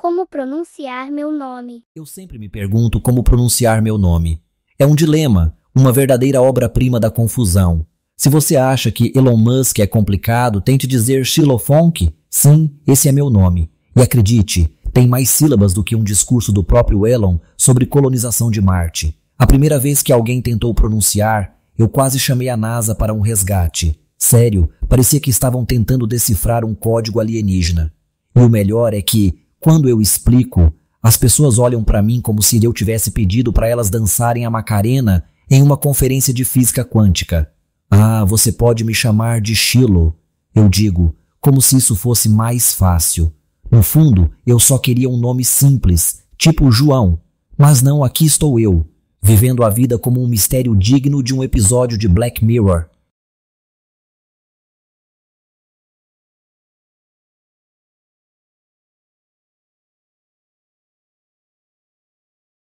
Como pronunciar meu nome? Eu sempre me pergunto como pronunciar meu nome. É um dilema, uma verdadeira obra-prima da confusão. Se você acha que Elon Musk é complicado, tente dizer Xilofonk. Sim, esse é meu nome. E acredite, tem mais sílabas do que um discurso do próprio Elon sobre colonização de Marte. A primeira vez que alguém tentou pronunciar, eu quase chamei a NASA para um resgate. Sério, parecia que estavam tentando decifrar um código alienígena. E o melhor é que quando eu explico, as pessoas olham para mim como se eu tivesse pedido para elas dançarem a Macarena em uma conferência de física quântica. Ah, você pode me chamar de Chilo, Eu digo, como se isso fosse mais fácil. No fundo, eu só queria um nome simples, tipo João. Mas não, aqui estou eu, vivendo a vida como um mistério digno de um episódio de Black Mirror.